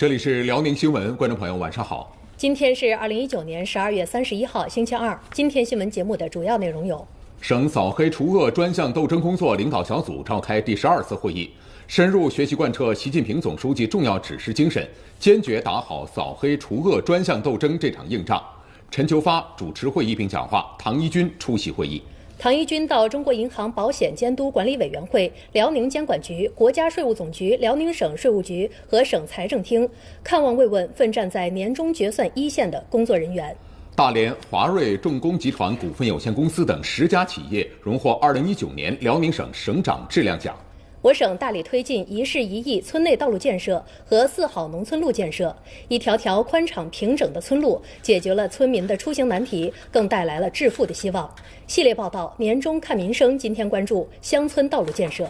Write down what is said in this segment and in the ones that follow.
这里是辽宁新闻，观众朋友晚上好。今天是二零一九年十二月三十一号，星期二。今天新闻节目的主要内容有：省扫黑除恶专项斗争工作领导小组召开第十二次会议，深入学习贯彻习近平总书记重要指示精神，坚决打好扫黑除恶专项斗争这场硬仗。陈求发主持会议并讲话，唐一军出席会议。唐一军到中国银行保险监督管理委员会辽宁监管局、国家税务总局辽宁省税务局和省财政厅看望慰问奋战在年终决算一线的工作人员。大连华瑞重工集团股份有限公司等十家企业荣获2019年辽宁省省长质量奖。我省大力推进一事一议村内道路建设和四好农村路建设，一条条宽敞平整的村路解决了村民的出行难题，更带来了致富的希望。系列报道《年终看民生》，今天关注乡村道路建设。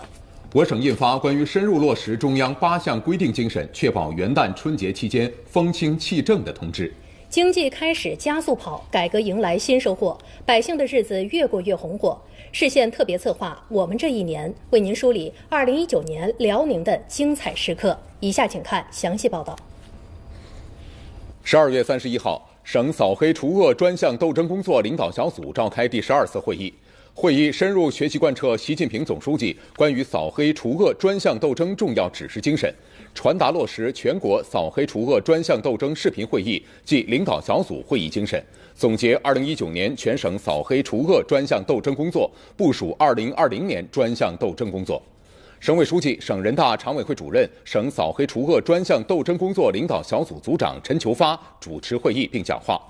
我省印发关于深入落实中央八项规定精神，确保元旦春节期间风清气正的通知。经济开始加速跑，改革迎来新收获，百姓的日子越过越红火。市县特别策划，我们这一年为您梳理二零一九年辽宁的精彩时刻。以下请看详细报道。十二月三十一号，省扫黑除恶专项斗争工作领导小组召开第十二次会议。会议深入学习贯彻习近平总书记关于扫黑除恶专项斗争重要指示精神，传达落实全国扫黑除恶专项斗争视频会议暨领导小组会议精神，总结2019年全省扫黑除恶专项斗争工作，部署2020年专项斗争工作。省委书记、省人大常委会主任、省扫黑除恶专项斗争工作领导小组组长陈求发主持会议并讲话。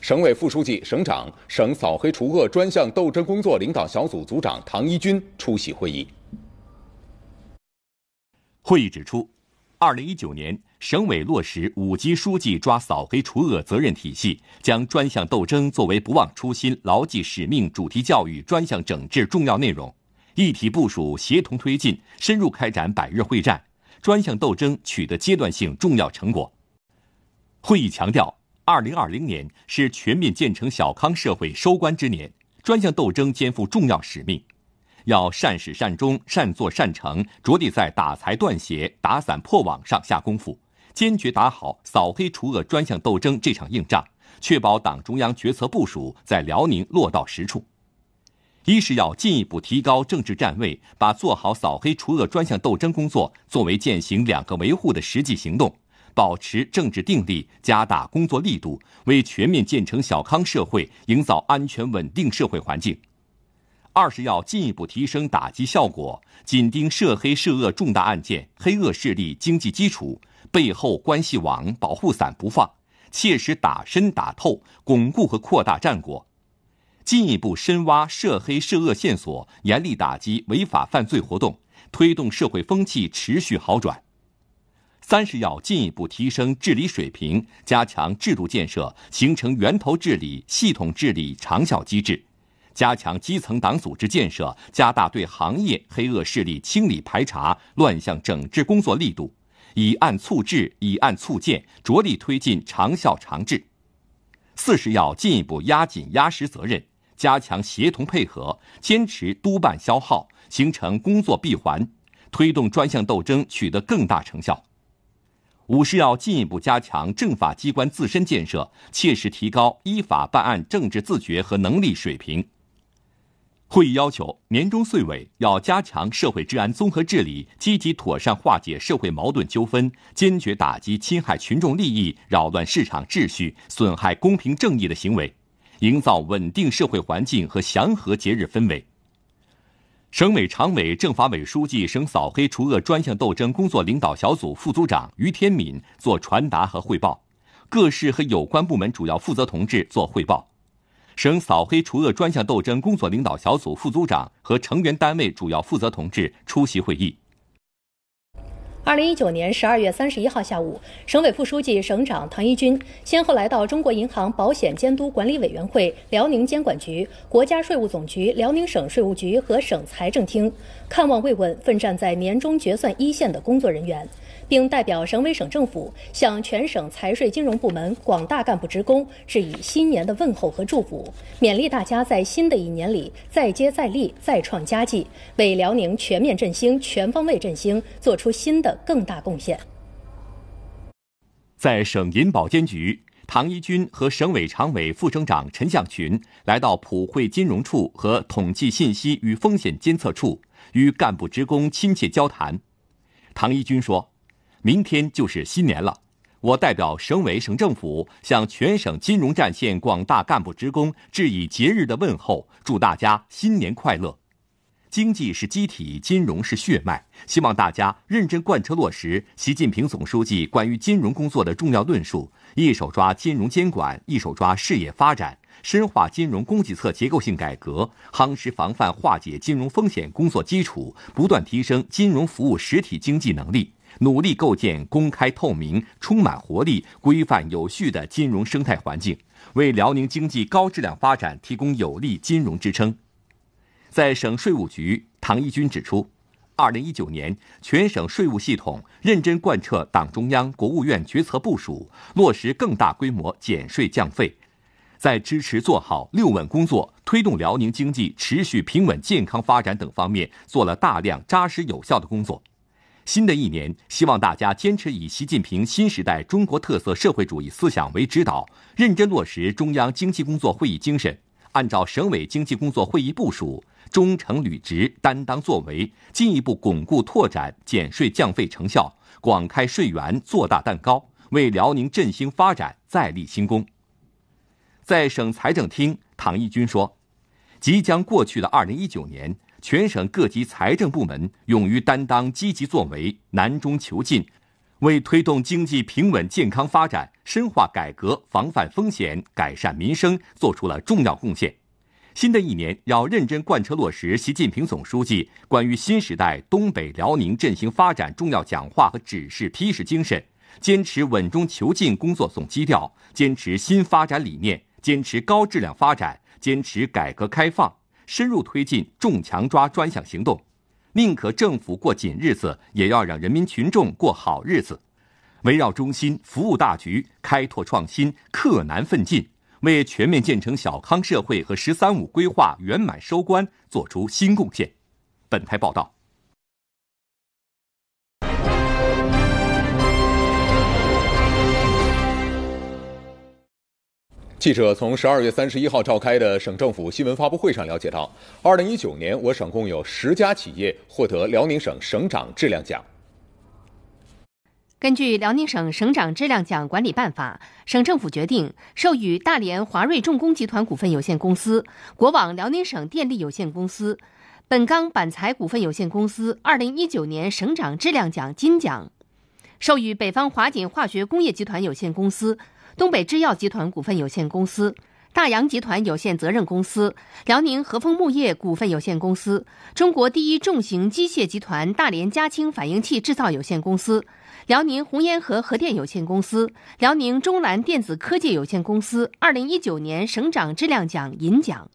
省委副书记、省长、省扫黑除恶专项斗争工作领导小组组长唐一军出席会议。会议指出，二零一九年省委落实五级书记抓扫黑除恶责任体系，将专项斗争作为不忘初心、牢记使命主题教育专项整治重要内容，一体部署、协同推进，深入开展百日会战，专项斗争取得阶段性重要成果。会议强调。二零二零年是全面建成小康社会收官之年，专项斗争肩负重要使命，要善始善终、善作善成，着力在打财断血、打散破网上下功夫，坚决打好扫黑除恶专项斗争这场硬仗，确保党中央决策部署在辽宁落到实处。一是要进一步提高政治站位，把做好扫黑除恶专项斗争工作作为践行“两个维护”的实际行动。保持政治定力，加大工作力度，为全面建成小康社会营造安全稳定社会环境。二是要进一步提升打击效果，紧盯涉黑涉恶重大案件、黑恶势力经济基础、背后关系网、保护伞不放，切实打深打透，巩固和扩大战果，进一步深挖涉黑涉恶线索，严厉打击违法犯罪活动，推动社会风气持续好转。三是要进一步提升治理水平，加强制度建设，形成源头治理、系统治理、长效机制；加强基层党组织建设，加大对行业黑恶势力清理排查、乱象整治工作力度，以案促治、以案促建，着力推进长效长治。四是要进一步压紧压实责任，加强协同配合，坚持督办消耗，形成工作闭环，推动专项斗争取得更大成效。五是要进一步加强政法机关自身建设，切实提高依法办案政治自觉和能力水平。会议要求，年终岁尾要加强社会治安综合治理，积极妥善化解社会矛盾纠纷，坚决打击侵害群众利益、扰乱市场秩序、损害公平正义的行为，营造稳定社会环境和祥和节日氛围。省委常委、政法委书记、省扫黑除恶专项斗争工作领导小组副组长于天敏作传达和汇报，各市和有关部门主要负责同志作汇报，省扫黑除恶专项斗争工作领导小组副组长和成员单位主要负责同志出席会议。二零一九年十二月三十一号下午，省委副书记、省长唐一军先后来到中国银行保险监督管理委员会辽宁监管局、国家税务总局辽宁省税务局和省财政厅，看望慰问奋战在年终决算一线的工作人员。并代表省委省政府向全省财税金融部门广大干部职工致以新年的问候和祝福，勉励大家在新的一年里再接再厉、再创佳绩，为辽宁全面振兴、全方位振兴做出新的更大贡献。在省银保监局，唐一军和省委常委、副省长陈向群来到普惠金融处和统计信息与风险监测处，与干部职工亲切交谈。唐一军说。明天就是新年了，我代表省委省政府向全省金融战线广大干部职工致以节日的问候，祝大家新年快乐。经济是机体，金融是血脉，希望大家认真贯彻落实习近平总书记关于金融工作的重要论述，一手抓金融监管，一手抓事业发展，深化金融供给侧结构性改革，夯实防范化解金融风险工作基础，不断提升金融服务实体经济能力。努力构建公开透明、充满活力、规范有序的金融生态环境，为辽宁经济高质量发展提供有力金融支撑。在省税务局，唐一军指出，二零一九年，全省税务系统认真贯彻党中央、国务院决策部署，落实更大规模减税降费，在支持做好“六稳”工作，推动辽宁经济持续平稳健康发展等方面，做了大量扎实有效的工作。新的一年，希望大家坚持以习近平新时代中国特色社会主义思想为指导，认真落实中央经济工作会议精神，按照省委经济工作会议部署，忠诚履职、担当作为，进一步巩固拓展减税降费成效，广开税源、做大蛋糕，为辽宁振兴发展再立新功。在省财政厅，唐义军说：“即将过去的2019年。”全省各级财政部门勇于担当、积极作为、难中求进，为推动经济平稳健康发展、深化改革、防范风险、改善民生作出了重要贡献。新的一年，要认真贯彻落实习近平总书记关于新时代东北辽宁振兴发展重要讲话和指示批示精神，坚持稳中求进工作总基调，坚持新发展理念，坚持高质量发展，坚持改革开放。深入推进重强抓专项行动，宁可政府过紧日子，也要让人民群众过好日子。围绕中心，服务大局，开拓创新，克难奋进，为全面建成小康社会和“十三五”规划圆满收官做出新贡献。本台报道。记者从十二月三十一号召开的省政府新闻发布会上了解到，二零一九年我省共有十家企业获得辽宁省省长质量奖。根据《辽宁省省长质量奖管理办法》，省政府决定授予大连华瑞重工集团股份有限公司、国网辽宁省电力有限公司、本钢板材股份有限公司二零一九年省长质量奖金奖，授予北方华锦化学工业集团有限公司。东北制药集团股份有限公司、大洋集团有限责任公司、辽宁和丰牧业股份有限公司、中国第一重型机械集团大连加氢反应器制造有限公司、辽宁红烟河核电有限公司、辽宁中蓝电子科技有限公司，二零一九年省长质量奖银奖。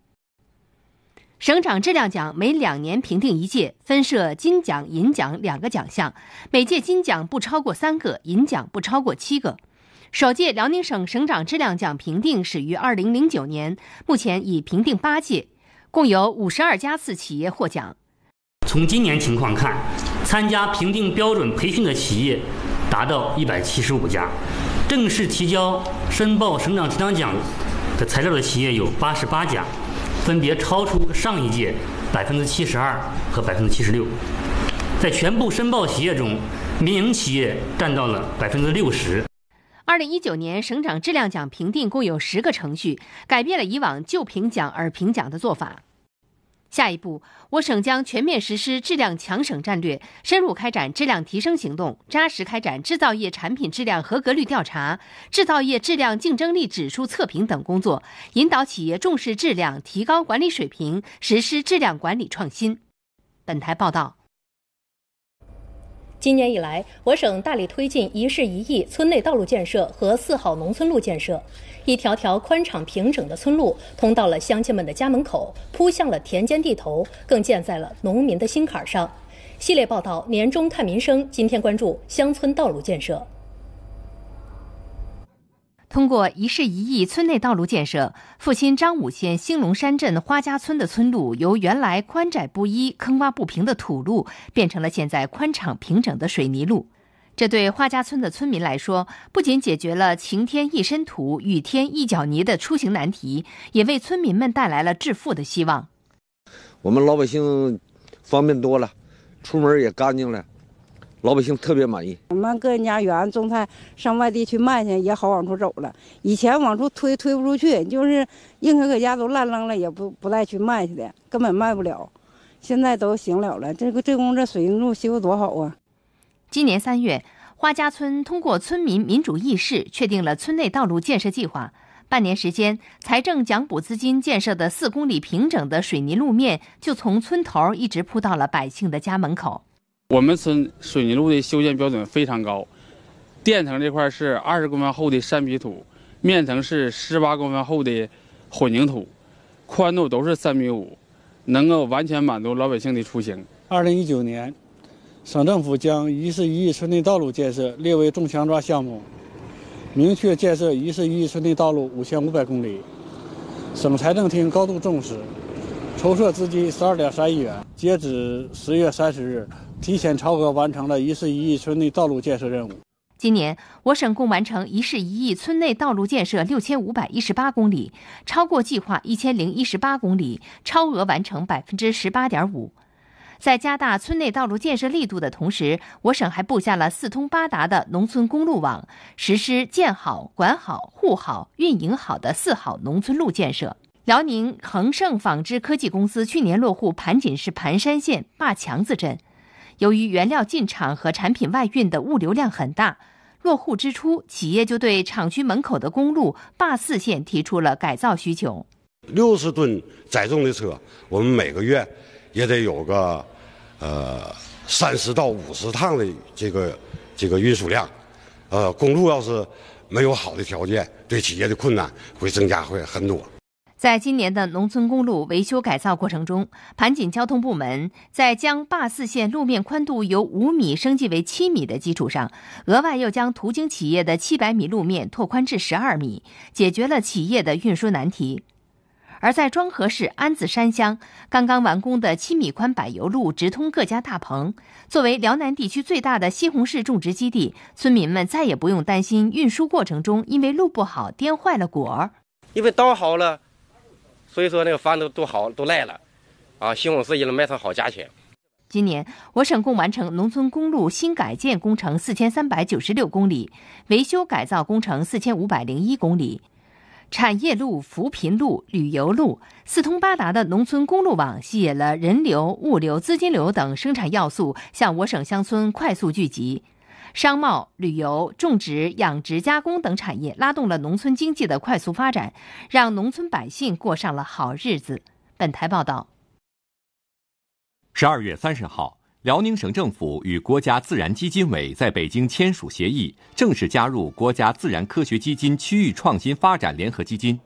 省长质量奖每两年评定一届，分设金奖、银奖两个奖项，每届金奖不超过三个，银奖不超过七个。首届辽宁省省长质量奖评定始于二零零九年，目前已评定八届，共有五十二家次企业获奖。从今年情况看，参加评定标准培训的企业达到一百七十五家，正式提交申报省长质量奖的材料的企业有八十八家，分别超出上一届百分之七十二和百分之七十六。在全部申报企业中，民营企业占到了百分之六十。二零一九年省长质量奖评定共有十个程序，改变了以往就评奖而评奖的做法。下一步，我省将全面实施质量强省战略，深入开展质量提升行动，扎实开展制造业产品质量合格率调查、制造业质量竞争力指数测评等工作，引导企业重视质量，提高管理水平，实施质量管理创新。本台报道。今年以来，我省大力推进一事一议”村内道路建设和四好农村路建设，一条条宽敞平整的村路通到了乡亲们的家门口，铺向了田间地头，更建在了农民的心坎上。系列报道：年终看民生，今天关注乡村道路建设。通过一事一议村内道路建设，阜新张武县兴隆山镇花家村的村路，由原来宽窄不一、坑洼不平的土路，变成了现在宽敞平整的水泥路。这对花家村的村民来说，不仅解决了晴天一身土、雨天一脚泥的出行难题，也为村民们带来了致富的希望。我们老百姓方便多了，出门也干净了。老百姓特别满意。我们搁人家园种菜，上外地去卖去也好往出走了。以前往出推推不出去，就是宁可搁家都烂扔了，也不不带去卖去的，根本卖不了。现在都行了了。这个这工这水泥路修多好啊！今年三月，花家村通过村民民主议事，确定了村内道路建设计划。半年时间，财政奖补资金建设的四公里平整的水泥路面，就从村头一直铺到了百姓的家门口。我们村水泥路的修建标准非常高，垫层这块是二十公分厚的山皮土，面层是十八公分厚的混凝土，宽度都是三米五，能够完全满足老百姓的出行。二零一九年，省政府将“一市一县”村内道路建设列为重强抓项目，明确建设“一市一县”村内道路五千五百公里。省财政厅高度重视，筹措资金十二点三亿元，截止十月三十日。提前超额完成了“一市一亿村”内道路建设任务。今年，我省共完成“一市一亿村”内道路建设六千五百一十八公里，超过计划一千零一十八公里，超额完成百分之十八点五。在加大村内道路建设力度的同时，我省还布下了四通八达的农村公路网，实施建好、管好、护好、运营好的“四好”农村路建设。辽宁恒盛纺织科技公司去年落户盘锦市盘山县坝强子镇。由于原料进厂和产品外运的物流量很大，落户之初，企业就对厂区门口的公路坝四线提出了改造需求。六十吨载重的车，我们每个月也得有个呃三十到五十趟的这个这个运输量。呃，公路要是没有好的条件，对企业的困难会增加会很多。在今年的农村公路维修改造过程中，盘锦交通部门在将坝四线路面宽度由五米升级为七米的基础上，额外又将途经企业的七百米路面拓宽至十二米，解决了企业的运输难题。而在庄河市安子山乡，刚刚完工的七米宽柏油路直通各家大棚，作为辽南地区最大的西红柿种植基地，村民们再也不用担心运输过程中因为路不好颠坏了果儿，因为刀好了。所以说那个饭都都好都赖了，啊，西红柿也能卖上好价钱。今年我省共完成农村公路新改建工程四千三百九十六公里，维修改造工程四千五百零一公里，产业路、扶贫路、旅游路四通八达的农村公路网，吸引了人流、物流、资金流等生产要素向我省乡村快速聚集。商贸、旅游、种植、养殖、加工等产业拉动了农村经济的快速发展，让农村百姓过上了好日子。本台报道。十二月三十号，辽宁省政府与国家自然基金委在北京签署协议，正式加入国家自然科学基金区域创新发展联合基金。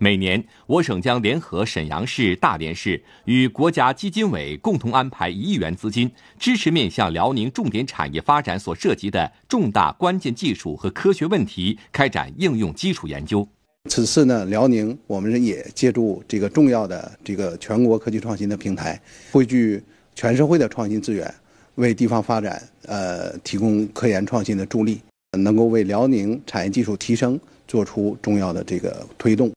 每年，我省将联合沈阳市、大连市与国家基金委共同安排一亿元资金，支持面向辽宁重点产业发展所涉及的重大关键技术和科学问题开展应用基础研究。此次呢，辽宁我们也借助这个重要的这个全国科技创新的平台，汇聚全社会的创新资源，为地方发展呃提供科研创新的助力，能够为辽宁产业技术提升做出重要的这个推动。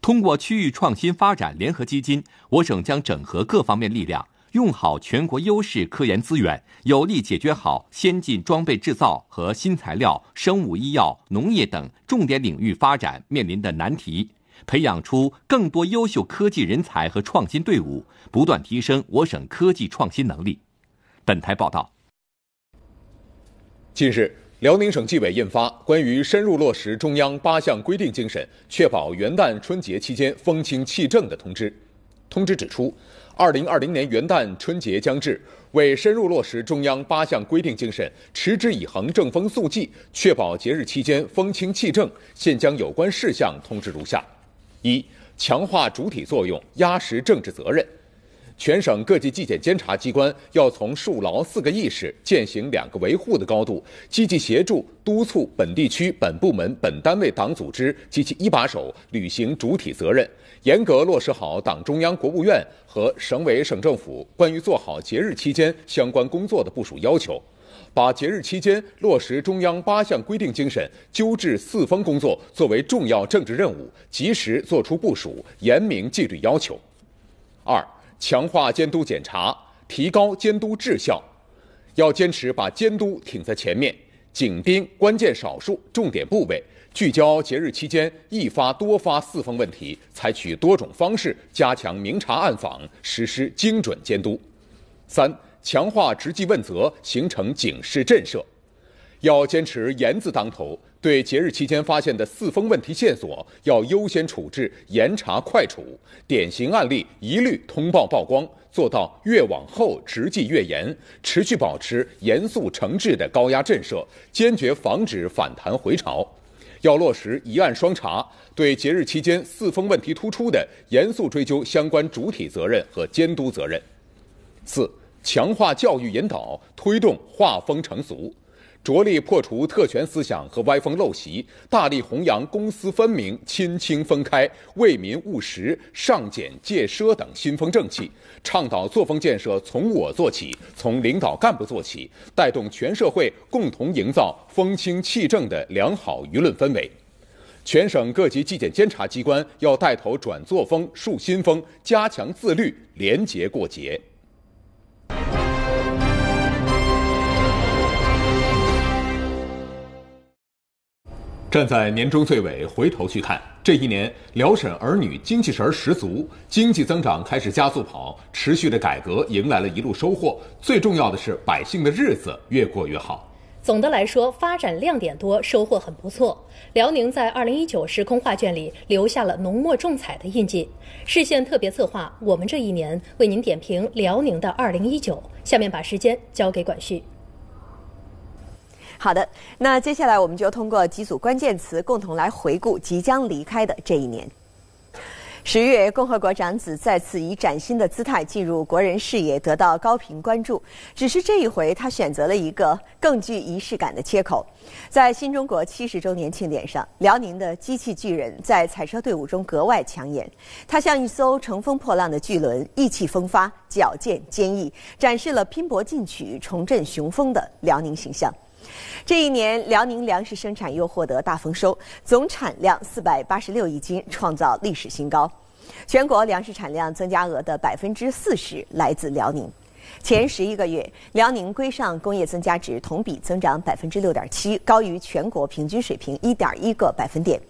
通过区域创新发展联合基金，我省将整合各方面力量，用好全国优势科研资源，有力解决好先进装备制造和新材料、生物医药、农业等重点领域发展面临的难题，培养出更多优秀科技人才和创新队伍，不断提升我省科技创新能力。本台报道。近日。辽宁省纪委印发《关于深入落实中央八项规定精神，确保元旦春节期间风清气正的通知》。通知指出，2020年元旦春节将至，为深入落实中央八项规定精神，持之以恒正风肃纪，确保节日期间风清气正，现将有关事项通知如下：一、强化主体作用，压实政治责任。全省各级纪检监察机关要从树牢四个意识、践行两个维护的高度，积极协助督促本地区本部门本单位党组织及其一把手履行主体责任，严格落实好党中央、国务院和省委省政府关于做好节日期间相关工作的部署要求，把节日期间落实中央八项规定精神、纠治四风工作作为重要政治任务，及时作出部署，严明纪律要求。二。强化监督检查，提高监督质效，要坚持把监督挺在前面，紧盯关键少数、重点部位，聚焦节日期间易发多发四风问题，采取多种方式加强明察暗访，实施精准监督。三、强化执纪问责，形成警示震慑，要坚持严字当头。对节日期间发现的四风问题线索，要优先处置、严查快处，典型案例一律通报曝光，做到越往后执纪越严，持续保持严肃惩治的高压震慑，坚决防止反弹回潮。要落实一案双查，对节日期间四风问题突出的，严肃追究相关主体责任和监督责任。四、强化教育引导，推动化风成俗。着力破除特权思想和歪风陋习，大力弘扬公私分明、亲清分开、为民务实、尚俭戒奢等新风正气，倡导作风建设从我做起，从领导干部做起，带动全社会共同营造风清气正的良好舆论氛围。全省各级纪检监察机关要带头转作风、树新风，加强自律、廉洁过节。站在年终最尾回头去看这一年，辽沈儿女精气神儿十足，经济增长开始加速跑，持续的改革迎来了一路收获。最重要的是，百姓的日子越过越好。总的来说，发展亮点多，收获很不错。辽宁在2019时空画卷里留下了浓墨重彩的印记。视线特别策划，我们这一年为您点评辽宁的2019。下面把时间交给管旭。好的，那接下来我们就通过几组关键词，共同来回顾即将离开的这一年。十月，共和国长子再次以崭新的姿态进入国人视野，得到高频关注。只是这一回，他选择了一个更具仪式感的切口。在新中国七十周年庆典上，辽宁的机器巨人，在彩车队伍中格外抢眼。它像一艘乘风破浪的巨轮，意气风发，矫健坚毅，展示了拼搏进取、重振雄风的辽宁形象。这一年，辽宁粮食生产又获得大丰收，总产量四百八十六亿斤，创造历史新高。全国粮食产量增加额的百分之四十来自辽宁。前十一个月，辽宁规上工业增加值同比增长百分之六点七，高于全国平均水平一点一个百分点。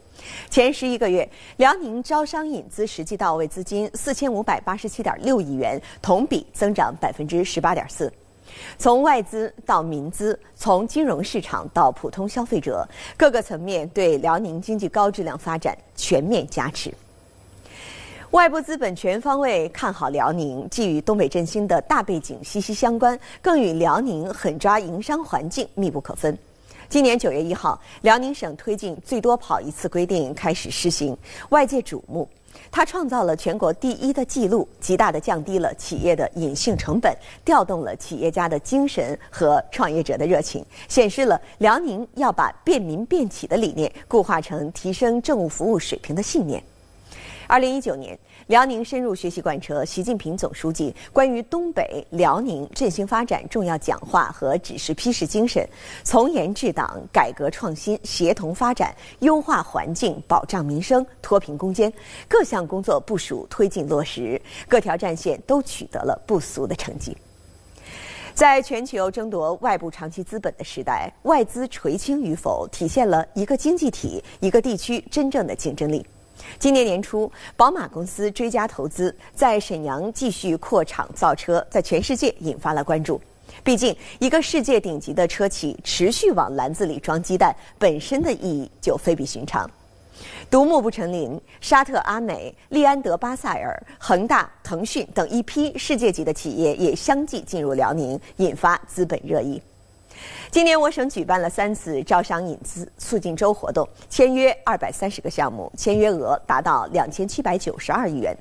前十一个月，辽宁招商引资实际到位资金四千五百八十七点六亿元，同比增长百分之十八点四。从外资到民资，从金融市场到普通消费者，各个层面对辽宁经济高质量发展全面加持。外部资本全方位看好辽宁，既与东北振兴的大背景息息相关，更与辽宁狠抓营商环境密不可分。今年九月一号，辽宁省推进最多跑一次规定开始施行，外界瞩目。他创造了全国第一的记录，极大的降低了企业的隐性成本，调动了企业家的精神和创业者的热情，显示了辽宁要把便民便企的理念固化成提升政务服务水平的信念。二零一九年。辽宁深入学习贯彻习近平总书记关于东北辽宁振兴发展重要讲话和指示批示精神，从严治党、改革创新、协同发展、优化环境、保障民生、脱贫攻坚各项工作部署推进落实，各条战线都取得了不俗的成绩。在全球争夺外部长期资本的时代，外资垂青与否，体现了一个经济体、一个地区真正的竞争力。今年年初，宝马公司追加投资，在沈阳继续扩厂造车，在全世界引发了关注。毕竟，一个世界顶级的车企持续往篮子里装鸡蛋，本身的意义就非比寻常。独木不成林，沙特阿美、利安德巴塞尔、恒大、腾讯等一批世界级的企业也相继进入辽宁，引发资本热议。今年我省举办了三次招商引资促进周活动，签约二百三十个项目，签约额达到两千七百九十二亿元。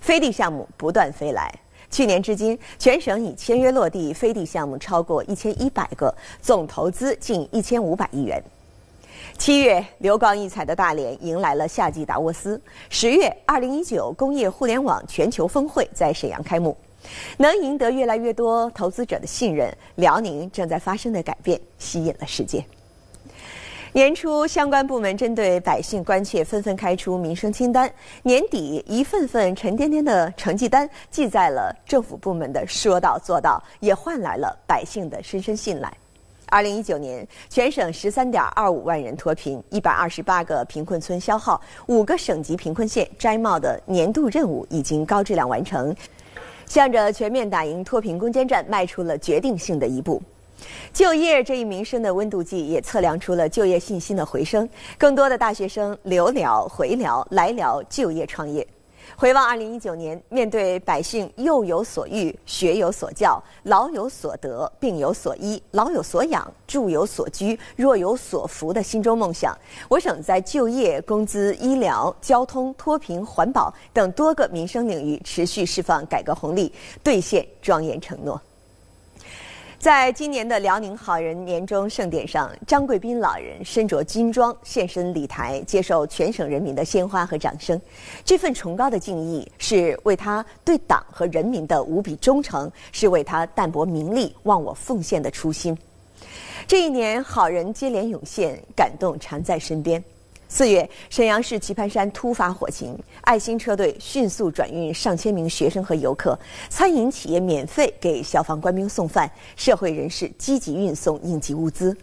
飞地项目不断飞来，去年至今，全省已签约落地飞地项目超过一千一百个，总投资近一千五百亿元。七月，流光溢彩的大连迎来了夏季达沃斯；十月，二零一九工业互联网全球峰会在沈阳开幕。能赢得越来越多投资者的信任，辽宁正在发生的改变吸引了世界。年初，相关部门针对百姓关切，纷纷开出民生清单；年底，一份份沉甸甸的成绩单，记载了政府部门的说到做到，也换来了百姓的深深信赖。二零一九年，全省十三点二五万人脱贫，一百二十八个贫困村消耗，五个省级贫困县摘帽的年度任务已经高质量完成。向着全面打赢脱贫攻坚战迈出了决定性的一步，就业这一民生的温度计也测量出了就业信心的回升。更多的大学生留聊、回聊、来聊就业创业。回望2019年，面对百姓“幼有所育、学有所教、老有所得、病有所医、老有所养、住有所居、弱有所扶”的心中梦想，我省在就业、工资、医疗、交通、脱贫、环保等多个民生领域持续释放改革红利，兑现庄严承诺。在今年的辽宁好人年终盛典上，张贵斌老人身着军装现身礼台，接受全省人民的鲜花和掌声。这份崇高的敬意，是为他对党和人民的无比忠诚，是为他淡泊名利、忘我奉献的初心。这一年，好人接连涌现，感动常在身边。四月，沈阳市棋盘山突发火情，爱心车队迅速转运上千名学生和游客；餐饮企业免费给消防官兵送饭，社会人士积极运送应急物资。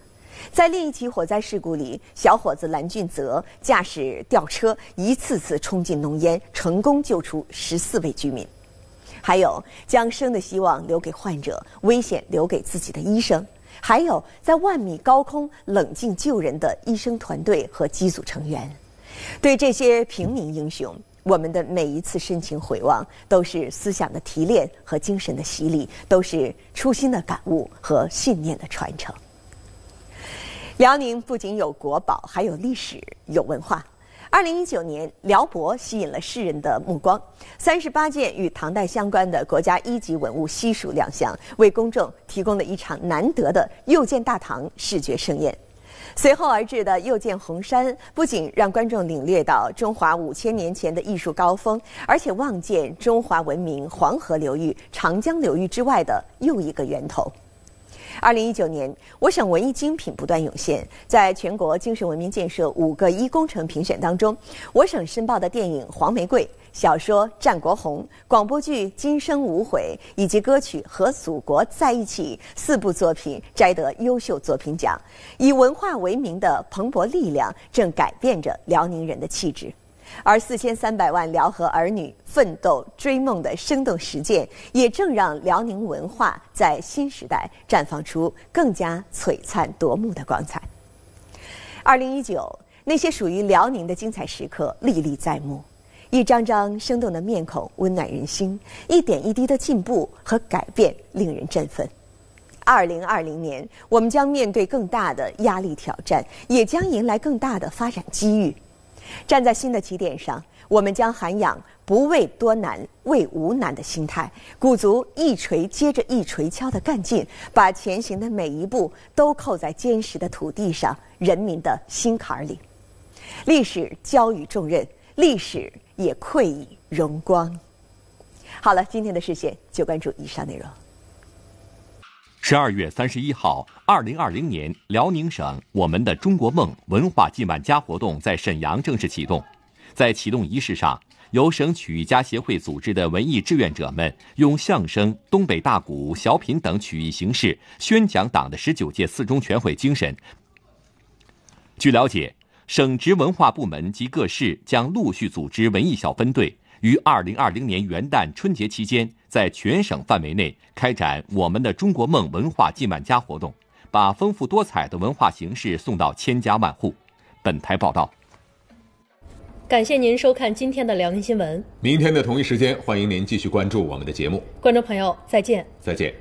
在另一起火灾事故里，小伙子蓝俊泽驾驶吊车一次次冲进浓烟，成功救出十四位居民。还有将生的希望留给患者，危险留给自己的医生。还有在万米高空冷静救人的医生团队和机组成员，对这些平民英雄，我们的每一次深情回望，都是思想的提炼和精神的洗礼，都是初心的感悟和信念的传承。辽宁不仅有国宝，还有历史，有文化。二零一九年，辽博吸引了世人的目光。三十八件与唐代相关的国家一级文物悉数亮相，为公众提供了一场难得的“又见大唐”视觉盛宴。随后而至的“又见红山”，不仅让观众领略到中华五千年前的艺术高峰，而且望见中华文明黄河流域、长江流域之外的又一个源头。二零一九年，我省文艺精品不断涌现。在全国精神文明建设“五个一”工程评选当中，我省申报的电影《黄玫瑰》、小说《战国红》、广播剧《今生无悔》以及歌曲《和祖国在一起》四部作品摘得优秀作品奖。以文化为名的蓬勃力量，正改变着辽宁人的气质。而四千三百万辽河儿女奋斗追梦的生动实践，也正让辽宁文化在新时代绽放出更加璀璨夺目的光彩。二零一九，那些属于辽宁的精彩时刻历历在目，一张张生动的面孔温暖人心，一点一滴的进步和改变令人振奋。二零二零年，我们将面对更大的压力挑战，也将迎来更大的发展机遇。站在新的起点上，我们将涵养不畏多难、畏无难的心态，鼓足一锤接着一锤敲的干劲，把前行的每一步都扣在坚实的土地上、人民的心坎里。历史交予重任，历史也愧以荣光。好了，今天的视线就关注以上内容。十二月三十一号，二零二零年辽宁省“我们的中国梦”文化进万家活动在沈阳正式启动。在启动仪式上，由省曲艺家协会组织的文艺志愿者们用相声、东北大鼓、小品等曲艺形式宣讲党的十九届四中全会精神。据了解，省直文化部门及各市将陆续组织文艺小分队，于二零二零年元旦春节期间。在全省范围内开展“我们的中国梦”文化进万家活动，把丰富多彩的文化形式送到千家万户。本台报道。感谢您收看今天的辽宁新闻。明天的同一时间，欢迎您继续关注我们的节目。观众朋友，再见。再见。